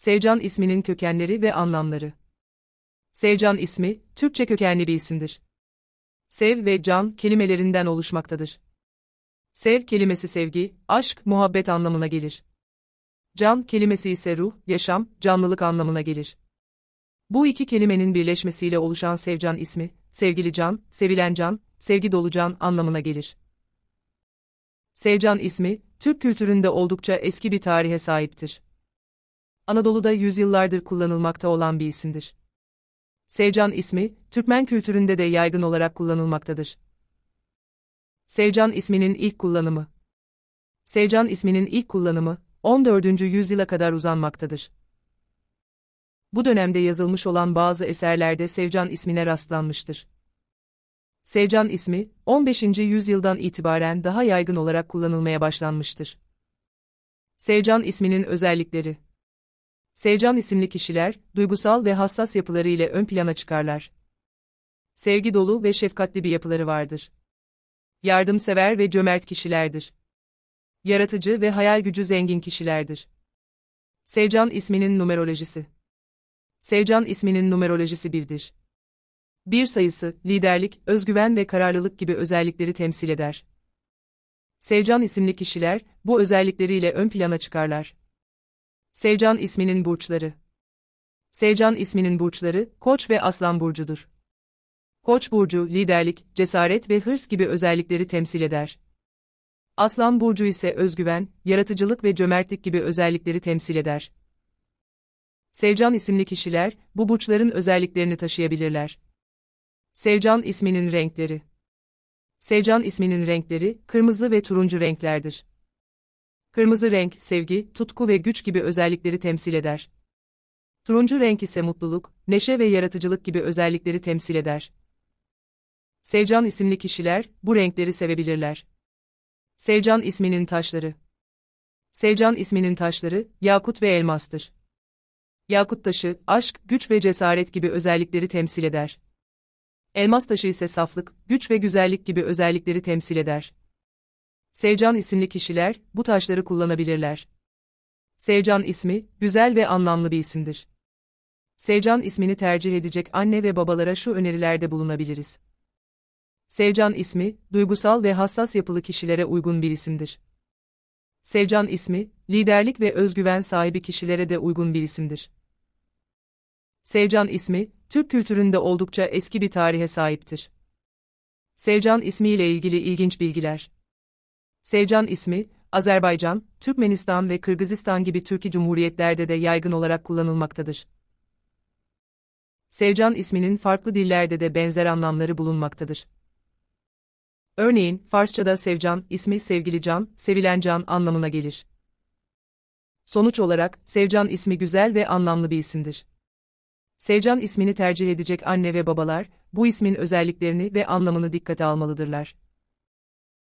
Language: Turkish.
Sevcan isminin kökenleri ve anlamları. Sevcan ismi, Türkçe kökenli bir isimdir. Sev ve can kelimelerinden oluşmaktadır. Sev kelimesi sevgi, aşk, muhabbet anlamına gelir. Can kelimesi ise ruh, yaşam, canlılık anlamına gelir. Bu iki kelimenin birleşmesiyle oluşan sevcan ismi, sevgili can, sevilen can, sevgi dolu can anlamına gelir. Sevcan ismi, Türk kültüründe oldukça eski bir tarihe sahiptir. Anadolu'da yüzyıllardır kullanılmakta olan bir isimdir. Sevcan ismi, Türkmen kültüründe de yaygın olarak kullanılmaktadır. Sevcan isminin ilk kullanımı Sevcan isminin ilk kullanımı, 14. yüzyıla kadar uzanmaktadır. Bu dönemde yazılmış olan bazı eserlerde Sevcan ismine rastlanmıştır. Sevcan ismi, 15. yüzyıldan itibaren daha yaygın olarak kullanılmaya başlanmıştır. Sevcan isminin özellikleri Sevcan isimli kişiler, duygusal ve hassas yapıları ile ön plana çıkarlar. Sevgi dolu ve şefkatli bir yapıları vardır. Yardımsever ve cömert kişilerdir. Yaratıcı ve hayal gücü zengin kişilerdir. Sevcan isminin numerolojisi. Sevcan isminin numerolojisi birdir. Bir sayısı, liderlik, özgüven ve kararlılık gibi özellikleri temsil eder. Sevcan isimli kişiler, bu özellikleriyle ön plana çıkarlar. Sevcan isminin burçları. Sevcan isminin burçları, Koç ve Aslan burcudur. Koç burcu liderlik, cesaret ve hırs gibi özellikleri temsil eder. Aslan burcu ise özgüven, yaratıcılık ve cömertlik gibi özellikleri temsil eder. Sevcan isimli kişiler bu burçların özelliklerini taşıyabilirler. Sevcan isminin renkleri. Sevcan isminin renkleri kırmızı ve turuncu renklerdir. Kırmızı renk, sevgi, tutku ve güç gibi özellikleri temsil eder. Turuncu renk ise mutluluk, neşe ve yaratıcılık gibi özellikleri temsil eder. Sevcan isimli kişiler, bu renkleri sevebilirler. Sevcan isminin taşları Sevcan isminin taşları, yakut ve elmastır. Yakut taşı, aşk, güç ve cesaret gibi özellikleri temsil eder. Elmas taşı ise saflık, güç ve güzellik gibi özellikleri temsil eder. Sevcan isimli kişiler bu taşları kullanabilirler. Sevcan ismi güzel ve anlamlı bir isimdir. Sevcan ismini tercih edecek anne ve babalara şu önerilerde bulunabiliriz. Sevcan ismi duygusal ve hassas yapılı kişilere uygun bir isimdir. Sevcan ismi liderlik ve özgüven sahibi kişilere de uygun bir isimdir. Sevcan ismi Türk kültüründe oldukça eski bir tarihe sahiptir. Sevcan ismiyle ilgili ilginç bilgiler Sevcan ismi, Azerbaycan, Türkmenistan ve Kırgızistan gibi Türkiye Cumhuriyetlerde de yaygın olarak kullanılmaktadır. Sevcan isminin farklı dillerde de benzer anlamları bulunmaktadır. Örneğin, Farsça'da Sevcan ismi sevgili can, sevilen can anlamına gelir. Sonuç olarak, Sevcan ismi güzel ve anlamlı bir isimdir. Sevcan ismini tercih edecek anne ve babalar, bu ismin özelliklerini ve anlamını dikkate almalıdırlar.